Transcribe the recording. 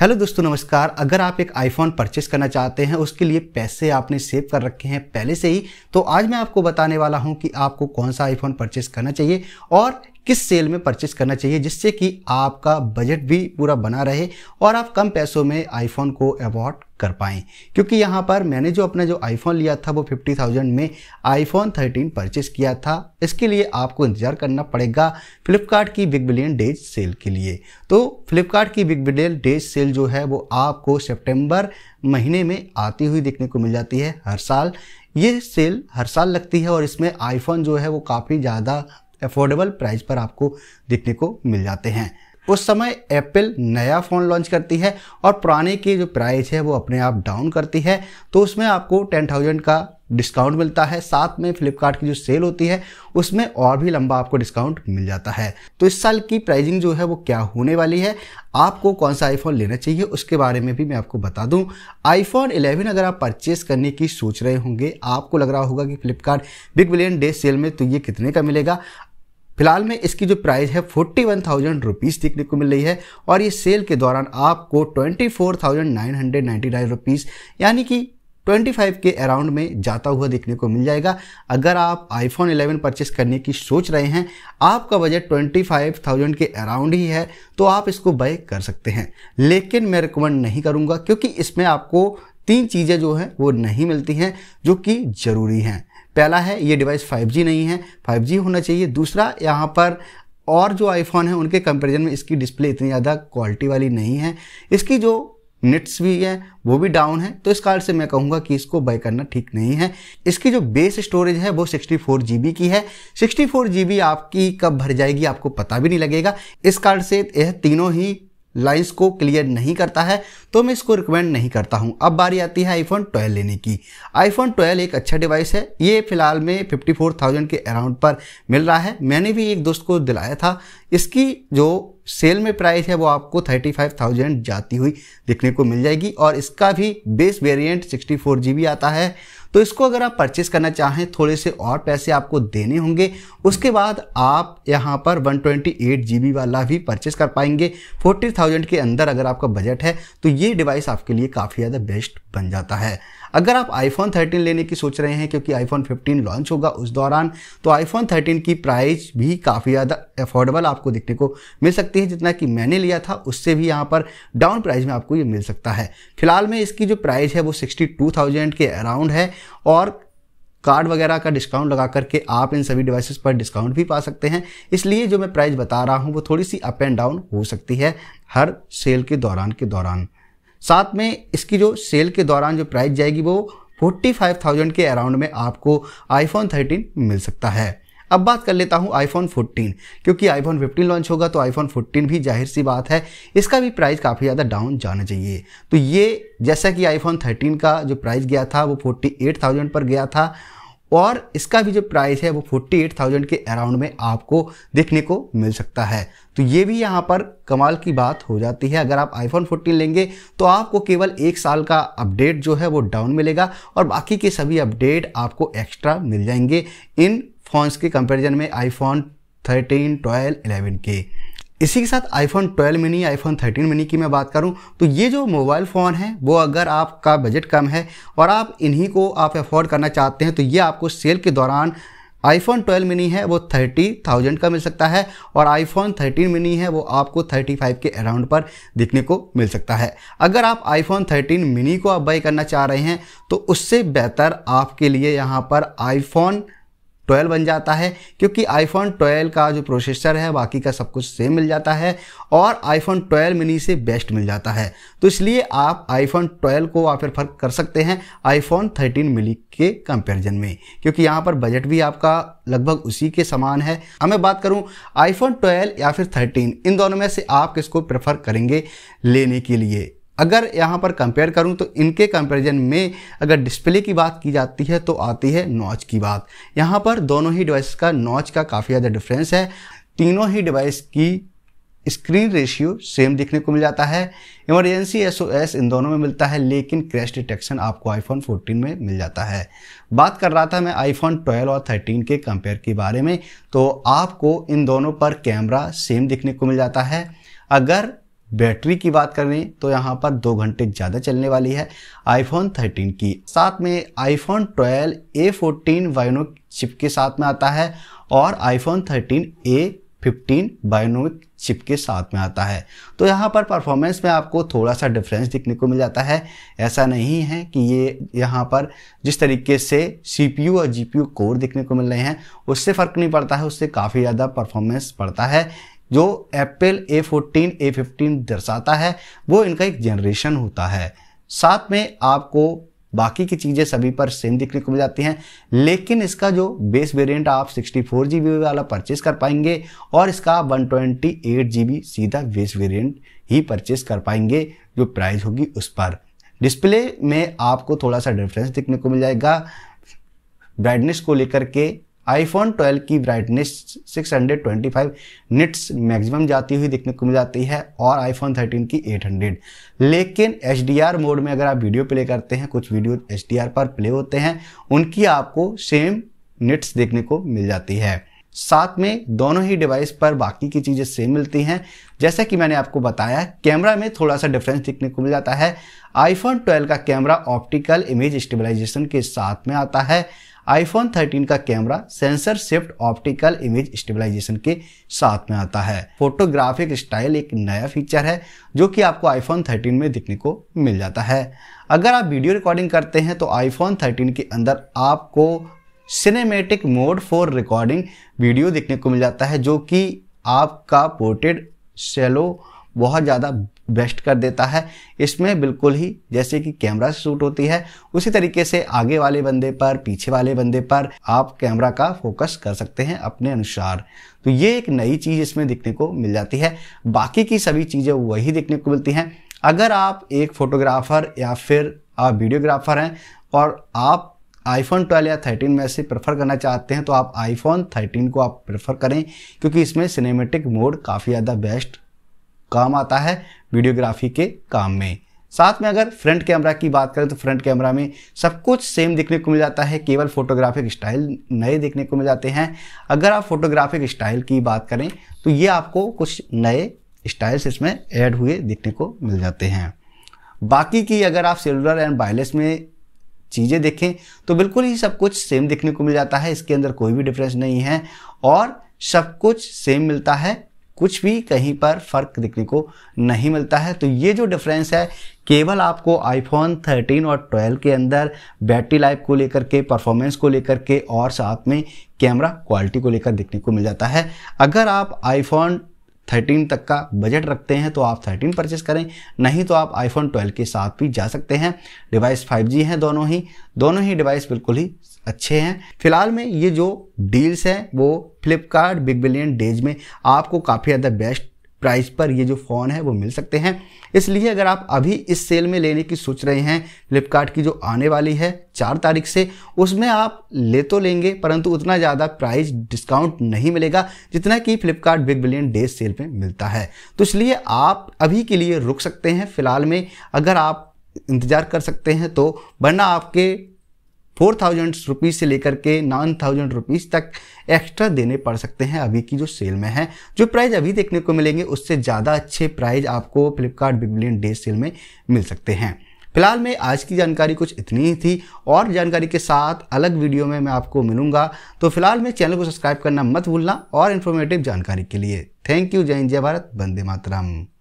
hello दोस्तों नमस्कार अगर आप एक आईफोन परचेस करना चाहते हैं उसके लिए पैसे आपने सेव कर रखे हैं पहले से ही तो आज मैं आपको बताने वाला हूं कि आपको कौन सा आईफोन परचेस करना चाहिए और किस सेल में परचेस करना चाहिए जिससे कि आपका बजट भी पूरा बना रहे और आप कम पैसों में आईफोन को अवॉर्ड कर पाएँ क्योंकि यहाँ पर मैंने जो अपना जो आईफोन लिया था वो फिफ्टी थाउजेंड में आईफोन थर्टीन परचेस किया था इसके लिए आपको इंतज़ार करना पड़ेगा फ्लिपकार्ट की बिग बिलियन डेज सेल के लिए तो फ्लिपकार्ट की बिग बिलियन डेज सेल जो है वो आपको सेप्टेम्बर महीने में आती हुई देखने को मिल जाती है हर साल ये सेल हर साल लगती है और इसमें आईफोन जो है वो काफ़ी ज़्यादा अफोर्डेबल प्राइस पर आपको देखने को मिल जाते हैं उस समय एप्पल नया फ़ोन लॉन्च करती है और पुराने की जो प्राइस है वो अपने आप डाउन करती है तो उसमें आपको टेन थाउजेंड का डिस्काउंट मिलता है साथ में फ्लिपकार्ट की जो सेल होती है उसमें और भी लंबा आपको डिस्काउंट मिल जाता है तो इस साल की प्राइजिंग जो है वो क्या होने वाली है आपको कौन सा आईफोन लेना चाहिए उसके बारे में भी मैं आपको बता दूं आईफोन 11 अगर आप परचेस करने की सोच रहे होंगे आपको लग रहा होगा कि Flipkart big billion day sale में तो ये कितने का मिलेगा फिलहाल में इसकी जो प्राइस है फोर्टी वन थाउजेंड रुपीज़ देखने को मिल रही है और ये सेल के दौरान आपको twenty four thousand nine hundred ninety nine rupees यानी कि 25 के अराउंड में जाता हुआ देखने को मिल जाएगा अगर आप आईफोन 11 परचेस करने की सोच रहे हैं आपका बजट 25,000 के अराउंड ही है तो आप इसको बाय कर सकते हैं लेकिन मैं रिकमेंड नहीं करूँगा क्योंकि इसमें आपको तीन चीज़ें जो हैं वो नहीं मिलती हैं जो कि ज़रूरी हैं पहला है ये डिवाइस 5G नहीं है 5G होना चाहिए दूसरा यहाँ पर और जो आईफोन है उनके कंपैरिजन में इसकी डिस्प्ले इतनी ज़्यादा क्वालिटी वाली नहीं है इसकी जो निट्स भी है वो भी डाउन है तो इस कारण से मैं कहूँगा कि इसको बाई करना ठीक नहीं है इसकी जो बेस स्टोरेज है वो सिक्सटी जी बी की है सिक्सटी जी बी आपकी कब भर जाएगी आपको पता भी नहीं लगेगा इस कारण से यह तीनों ही लाइंस को क्लियर नहीं करता है तो मैं इसको रिकमेंड नहीं करता हूँ अब बारी आती है आईफोन 12 लेने की आईफोन 12 एक अच्छा डिवाइस है ये फिलहाल में 54,000 के अराउंड पर मिल रहा है मैंने भी एक दोस्त को दिलाया था इसकी जो सेल में प्राइस है वो आपको 35,000 जाती हुई देखने को मिल जाएगी और इसका भी बेस वेरिएंट सिक्सटी फोर आता है तो इसको अगर आप परचेस करना चाहें थोड़े से और पैसे आपको देने होंगे उसके बाद आप यहाँ पर 128 जीबी वाला भी परचेस कर पाएंगे 40,000 के अंदर अगर आपका बजट है तो ये डिवाइस आपके लिए काफ़ी ज़्यादा बेस्ट बन जाता है अगर आप iPhone 13 लेने की सोच रहे हैं क्योंकि iPhone 15 लॉन्च होगा उस दौरान तो iPhone 13 की प्राइस भी काफ़ी ज़्यादा अफोर्डेबल आपको देखने को मिल सकती है जितना कि मैंने लिया था उससे भी यहाँ पर डाउन प्राइस में आपको ये मिल सकता है फिलहाल में इसकी जो प्राइस है वो सिक्सटी के अराउंड है और कार्ड वगैरह का डिस्काउंट लगा करके आप इन सभी डिवाइसेस पर डिस्काउंट भी पा सकते हैं इसलिए जो मैं प्राइस बता रहा हूँ वो थोड़ी सी अप एंड डाउन हो सकती है हर सेल के दौरान के दौरान साथ में इसकी जो सेल के दौरान जो प्राइस जाएगी वो 45,000 के अराउंड में आपको आईफोन 13 मिल सकता है अब बात कर लेता हूँ आईफोन 14 क्योंकि आईफोन 15 लॉन्च होगा तो आईफोन 14 भी जाहिर सी बात है इसका भी प्राइस काफ़ी ज़्यादा डाउन जाना चाहिए तो ये जैसा कि आईफोन 13 का जो प्राइस गया था वो 48,000 पर गया था और इसका भी जो प्राइस है वो 48,000 के अराउंड में आपको देखने को मिल सकता है तो ये भी यहाँ पर कमाल की बात हो जाती है अगर आप आईफोन 14 लेंगे तो आपको केवल एक साल का अपडेट जो है वो डाउन मिलेगा और बाकी के सभी अपडेट आपको एक्स्ट्रा मिल जाएंगे इन फ़ोन्स के कंपैरिजन में आईफोन 13, 12, 11 के इसी के साथ आईफोन 12 मिनी आईफोन 13 मिनी की मैं बात करूं तो ये जो मोबाइल फ़ोन है वो अगर आपका बजट कम है और आप इन्हीं को आप अफोर्ड करना चाहते हैं तो ये आपको सेल के दौरान आईफोन 12 मिनी है वो थर्टी थाउजेंड का मिल सकता है और आईफोन 13 मिनी है वो आपको 35 के अराउंड पर दिखने को मिल सकता है अगर आप आईफोन 13 मिनी को आप बाई करना चाह रहे हैं तो उससे बेहतर आपके लिए यहाँ पर आईफोन 12 बन जाता है क्योंकि आईफोन 12 का जो प्रोसेसर है बाकी का सब कुछ सेम मिल जाता है और आईफोन 12 मिनी से बेस्ट मिल जाता है तो इसलिए आप आईफोन 12 को आप फिर फर्क कर सकते हैं आईफोन 13 मिनी के कंपैरिजन में क्योंकि यहाँ पर बजट भी आपका लगभग उसी के समान है अब मैं बात करूँ आईफोन 12 या फिर 13 इन दोनों में से आप किसको प्रेफर करेंगे लेने के लिए अगर यहाँ पर कंपेयर करूँ तो इनके कंपेरिजन में अगर डिस्प्ले की बात की जाती है तो आती है नॉच की बात यहाँ पर दोनों ही डिवाइस का नॉच का काफ़ी ज़्यादा डिफरेंस है तीनों ही डिवाइस की स्क्रीन रेशियो सेम देखने को मिल जाता है इमरजेंसी एसओएस इन दोनों में मिलता है लेकिन क्रैश डिटेक्शन आपको आईफोन 14 में मिल जाता है बात कर रहा था मैं आईफोन 12 और 13 के कंपेयर के बारे में तो आपको इन दोनों पर कैमरा सेम देखने को मिल जाता है अगर बैटरी की बात करें तो यहाँ पर दो घंटे ज़्यादा चलने वाली है आईफोन 13 की साथ में आईफोन 12 ए फोर्टीन वाइनो चिप के साथ में आता है और iPhone 13 A fifteen bionic chip के साथ में आता है तो यहाँ पर परफॉर्मेंस में आपको थोड़ा सा डिफरेंस दिखने को मिल जाता है ऐसा नहीं है कि ये यहाँ पर जिस तरीके से सी और जी कोर दिखने को मिल रहे हैं उससे फ़र्क नहीं पड़ता है उससे काफ़ी ज़्यादा परफॉर्मेंस पड़ता है जो Apple A fourteen A fifteen दर्शाता है वो इनका एक जनरेशन होता है साथ में आपको बाकी की चीज़ें सभी पर सेम दिखने को मिल जाती हैं लेकिन इसका जो बेस वेरिएंट आप सिक्सटी जी जीबी वाला परचेज़ कर पाएंगे और इसका one twenty eight G B सीधा बेस वेरिएंट ही परचेस कर पाएंगे जो प्राइस होगी उस पर डिस्प्ले में आपको थोड़ा सा डिफरेंस देखने को मिल जाएगा ब्राइटनेस को लेकर के आईफोन 12 की ब्राइटनेस 625 निट्स मैक्सिमम जाती हुई देखने को मिल जाती है और आईफोन 13 की 800 लेकिन एच मोड में अगर आप वीडियो प्ले करते हैं कुछ वीडियो एच पर प्ले होते हैं उनकी आपको सेम निट्स देखने को मिल जाती है साथ में दोनों ही डिवाइस पर बाकी की चीज़ें सेम मिलती हैं जैसा कि मैंने आपको बताया कैमरा में थोड़ा सा डिफरेंस देखने को मिल जाता है आईफोन 12 का कैमरा ऑप्टिकल इमेज स्टेबलाइजेशन के साथ में आता है आईफोन 13 का camera sensor shift optical image stabilisation के साथ में आता है फोटोग्राफिक स्टाइल एक नया फीचर है जो कि आपको आईफोन 13 में दिखने को मिल जाता है अगर आप वीडियो रिकॉर्डिंग करते हैं तो आईफोन 13 के अंदर आपको cinematic mode for recording video देखने को मिल जाता है जो कि आपका पोर्ट्रेट सेलो बहुत ज़्यादा बेस्ट कर देता है इसमें बिल्कुल ही जैसे कि कैमरा से शूट होती है उसी तरीके से आगे वाले बंदे पर पीछे वाले बंदे पर आप कैमरा का फोकस कर सकते हैं अपने अनुसार तो ये एक नई चीज़ इसमें देखने को मिल जाती है बाकी की सभी चीज़ें वही देखने को मिलती हैं अगर आप एक फोटोग्राफर या फिर आप वीडियोग्राफर हैं और आप आईफोन 12 या 13 में से प्रेफर करना चाहते हैं तो आप आईफोन 13 को आप प्रेफर करें क्योंकि इसमें सिनेमेटिक मोड काफ़ी ज़्यादा बेस्ट काम आता है वीडियोग्राफी के काम में साथ में अगर फ्रंट कैमरा की बात करें तो फ्रंट कैमरा में सब कुछ सेम देखने को मिल जाता है केवल फोटोग्राफिक स्टाइल नए देखने को मिल जाते हैं अगर आप फोटोग्राफिक स्टाइल की बात करें तो ये आपको कुछ नए स्टाइल्स इसमें ऐड हुए देखने को मिल जाते हैं बाकी की अगर आप सेलुलर एंड वायरलेस में चीज़ें देखें तो बिल्कुल ही सब कुछ सेम देखने को मिल जाता है इसके अंदर कोई भी डिफरेंस नहीं है और सब कुछ सेम मिलता है कुछ भी कहीं पर फ़र्क देखने को नहीं मिलता है तो ये जो डिफरेंस है केवल आपको आईफोन 13 और 12 के अंदर बैटरी लाइफ को लेकर के परफॉर्मेंस को लेकर के और साथ में कैमरा क्वालिटी को लेकर देखने को मिल जाता है अगर आप आईफोन थर्टीन तक का बजट रखते हैं तो आप थर्टीन परचेस करें नहीं तो आप आईफोन ट्वेल्व के साथ भी जा सकते हैं डिवाइस फाइव जी हैं दोनों ही दोनों ही डिवाइस बिल्कुल ही अच्छे हैं फिलहाल में ये जो डील्स हैं वो फ्लिपकार्ट बिग बिलियन डेज में आपको काफ़ी ज़्यादा बेस्ट प्राइस पर ये जो फ़ोन है वो मिल सकते हैं इसलिए अगर आप अभी इस सेल में लेने की सोच रहे हैं फ्लिपकार्ट की जो आने वाली है चार तारीख से उसमें आप ले तो लेंगे परंतु उतना ज़्यादा प्राइस डिस्काउंट नहीं मिलेगा जितना कि Flipkart big billion day sale में मिलता है तो इसलिए आप अभी के लिए रुक सकते हैं फिलहाल में अगर आप इंतज़ार कर सकते हैं तो वरना आपके फोर थाउजेंड रुपीज़ से लेकर के नाइन थाउजेंड रुपीज़ तक एक्स्ट्रा देने पड़ सकते हैं अभी की जो सेल में है जो प्राइस अभी देखने को मिलेंगे उससे ज़्यादा अच्छे प्राइस आपको Flipkart big billion day sale में मिल सकते हैं फिलहाल में आज की जानकारी कुछ इतनी ही थी और जानकारी के साथ अलग वीडियो में मैं आपको मिलूंगा तो फिलहाल में चैनल को सब्सक्राइब करना मत भूलना और इन्फॉर्मेटिव जानकारी के लिए थैंक यू जय हिंद जय भारत वंदे मातरम